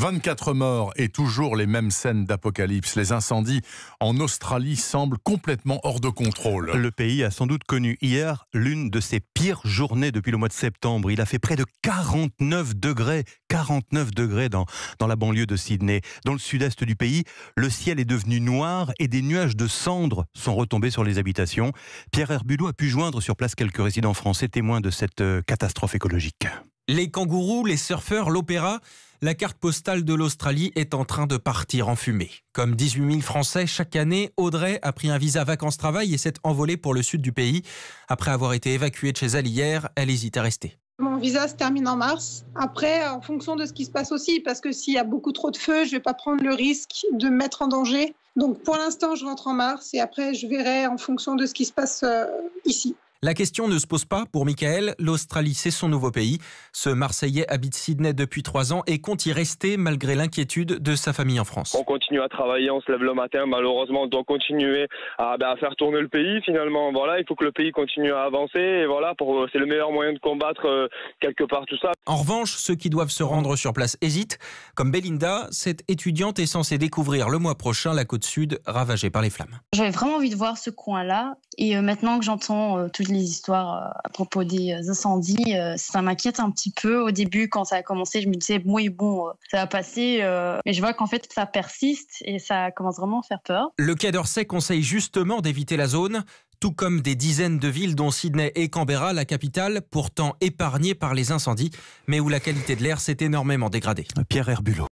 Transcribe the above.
24 morts et toujours les mêmes scènes d'apocalypse. Les incendies en Australie semblent complètement hors de contrôle. Le pays a sans doute connu hier l'une de ses pires journées depuis le mois de septembre. Il a fait près de 49 degrés, 49 degrés dans, dans la banlieue de Sydney. Dans le sud-est du pays, le ciel est devenu noir et des nuages de cendres sont retombés sur les habitations. Pierre Herbulot a pu joindre sur place quelques résidents français témoins de cette euh, catastrophe écologique. Les kangourous, les surfeurs, l'opéra, la carte postale de l'Australie est en train de partir en fumée. Comme 18 000 Français chaque année, Audrey a pris un visa vacances-travail et s'est envolée pour le sud du pays. Après avoir été évacuée de chez elle hier, elle hésite à rester. Mon visa se termine en mars. Après, euh, en fonction de ce qui se passe aussi, parce que s'il y a beaucoup trop de feu, je ne vais pas prendre le risque de mettre en danger. Donc pour l'instant, je rentre en mars et après, je verrai en fonction de ce qui se passe euh, ici. La question ne se pose pas pour Michael. L'Australie, c'est son nouveau pays. Ce Marseillais habite Sydney depuis trois ans et compte y rester malgré l'inquiétude de sa famille en France. On continue à travailler, on se lève le matin. Malheureusement, on doit continuer à, bah, faire tourner le pays. Finalement, voilà, il faut que le pays continue à avancer. Et voilà, euh, c'est le meilleur moyen de combattre euh, quelque part tout ça. En revanche, ceux qui doivent se rendre sur place hésitent. Comme Belinda, cette étudiante est censée découvrir le mois prochain la côte sud ravagée par les flammes. J'avais vraiment envie de voir ce coin-là. Et euh, maintenant que j'entends tout les histoires euh, à propos des euh, incendies, euh, ça m'inquiète un petit peu. Au début, quand ça a commencé, je me disais, oui, bon, ça va passer. mais je vois qu'en fait, ça persiste et ça commence vraiment à faire peur. Le Quai d'Orsay conseille justement d'éviter la zone tout comme des dizaines de villes dont Sydney et Canberra, la capitale, pourtant épargnées par les incendies, mais où la qualité de l'air s'est énormément dégradée. Pierre Herbulot.